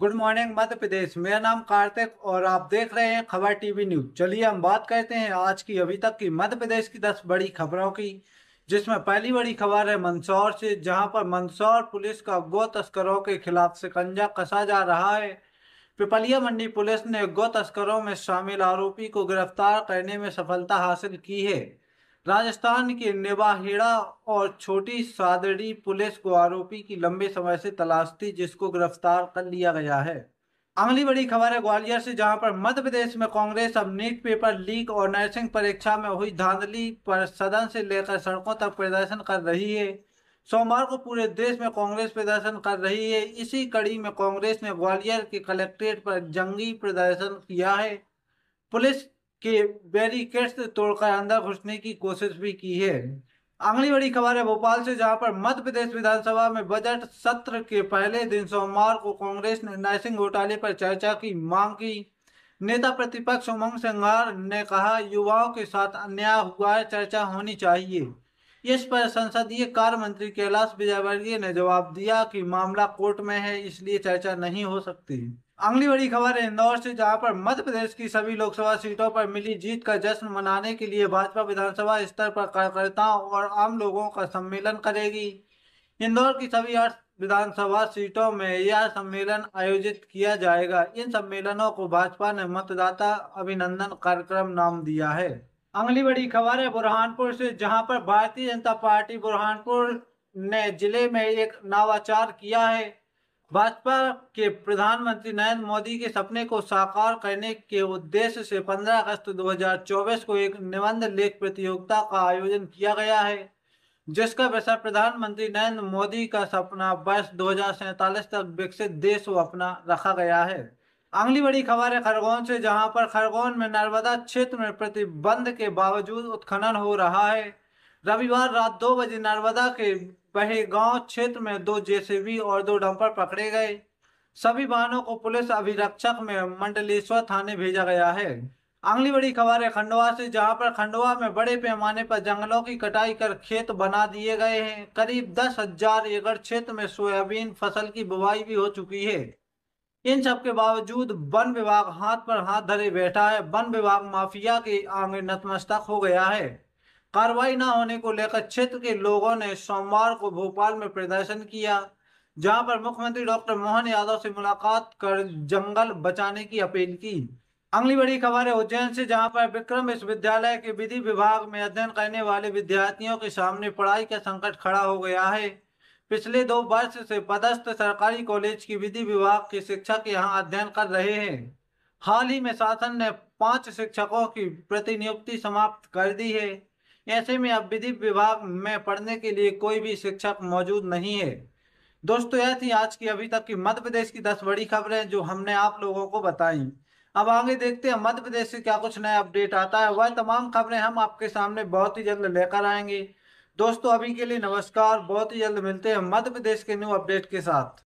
good morning मध्य प्रदेश मेरा नाम कार्तिक और आप देख रहे हैं खबर टीवी न्यूज चलिए हम बात करते हैं आज की अभी तक की मध्य प्रदेश की दस बड़ी खबरों की जिसमें पहली बड़ी खबर है मंदसौर से जहां पर मंदसौर पुलिस का गो तस्करों के खिलाफ शिकंजा कसा जा रहा है पिपलिया मंडी पुलिस ने गो तस्करों में शामिल आरोपी को गिरफ्तार करने में सफलता हासिल की है राजस्थान के नेवाहेड़ा और छोटी सादड़ी पुलिस को आरोपी की लंबे समय से तलाश थी जिसको गिरफ्तार कर लिया गया है अगली बड़ी खबर है ग्वालियर से जहां पर मध्य प्रदेश में कांग्रेस अब नीट पेपर लीक और नर्सिंग परीक्षा में हुई धांधली पर सदन से लेकर सड़कों तक प्रदर्शन कर रही है सोमवार को पूरे देश में कांग्रेस प्रदर्शन कर रही है इसी कड़ी में कांग्रेस ने ग्वालियर के कलेक्ट्रेट पर जंगी प्रदर्शन किया है पुलिस कि बैरिकेड्स तोड़कर अंदर घुसने की कोशिश भी की है अगली बड़ी खबर है भोपाल से जहां पर मध्य प्रदेश विधानसभा में बजट सत्र के पहले दिन सोमवार को कांग्रेस ने नर्सिंग घोटाले पर चर्चा की मांग की नेता प्रतिपक्ष उमंग सिंघार ने कहा युवाओं के साथ अन्याय हुआ है चर्चा होनी चाहिए इस पर संसदीय कार्य मंत्री कैलाश विजयवर्गीय ने जवाब दिया कि मामला कोर्ट में है इसलिए चर्चा नहीं हो सकती अगली बड़ी खबर है इंदौर से जहां पर मध्य प्रदेश की सभी लोकसभा सीटों पर मिली जीत का जश्न मनाने के लिए भाजपा विधानसभा स्तर पर कार्यकर्ताओं और आम लोगों का सम्मेलन करेगी इंदौर की सभी आठ विधानसभा सीटों में यह सम्मेलन आयोजित किया जाएगा इन सम्मेलनों को भाजपा ने मतदाता अभिनंदन कार्यक्रम नाम दिया है अगली बड़ी खबर है बुरहानपुर से जहां पर भारतीय जनता पार्टी बुरहानपुर ने जिले में एक नवाचार किया है भाजपा के प्रधानमंत्री नरेंद्र मोदी के सपने को साकार करने के उद्देश्य से 15 अगस्त 2024 को एक निबंध लेख प्रतियोगिता का आयोजन किया गया है जिसका विषय प्रधानमंत्री नरेंद्र मोदी का सपना वर्ष दो तक विकसित देश को अपना रखा गया है अगली बड़ी खबर है खरगोन से जहां पर खरगोन में नर्मदा क्षेत्र में प्रतिबंध के बावजूद उत्खनन हो रहा है रविवार रात दो बजे नर्मदा के पहलगांव क्षेत्र में दो जेसीबी और दो डंपर पकड़े गए सभी वाहनों को पुलिस अभिरक्षक में मंडलेश्वर थाने भेजा गया है अगली बड़ी खबर है खंडवा से जहां पर खंडवा में बड़े पैमाने पर जंगलों की कटाई कर खेत बना दिए गए हैं करीब दस हजार एकड़ क्षेत्र में सोयाबीन फसल की बुवाई भी हो चुकी है इन सब के बावजूद वन विभाग हाथ पर हाथ धरे बैठा है वन विभाग माफिया के आंगे नतमस्तक हो गया है कार्रवाई न होने को लेकर क्षेत्र के लोगों ने सोमवार को भोपाल में प्रदर्शन किया जहां पर मुख्यमंत्री डॉक्टर मोहन यादव से मुलाकात कर जंगल बचाने की अपील की अगली बड़ी खबर है उज्जैन से जहां पर विक्रम विश्वविद्यालय के विधि विभाग में अध्ययन करने वाले विद्यार्थियों के सामने पढ़ाई का संकट खड़ा हो गया है पिछले दो वर्ष से पदस्थ सरकारी कॉलेज की विधि विभाग के शिक्षक यहाँ अध्ययन कर रहे हैं हाल ही में शासन ने पांच शिक्षकों की प्रतिनियुक्ति समाप्त कर दी है ऐसे में अब विधि विभाग में पढ़ने के लिए कोई भी शिक्षक मौजूद नहीं है दोस्तों यह थी आज की अभी तक की मध्य प्रदेश की दस बड़ी खबरें जो हमने आप लोगों को बताई अब आगे देखते हैं मध्य प्रदेश से क्या कुछ नया अपडेट आता है वह तमाम खबरें हम आपके सामने बहुत ही जल्द लेकर आएंगे दोस्तों अभी के लिए नमस्कार बहुत ही जल्द मिलते हैं मध्य प्रदेश के न्यू अपडेट के साथ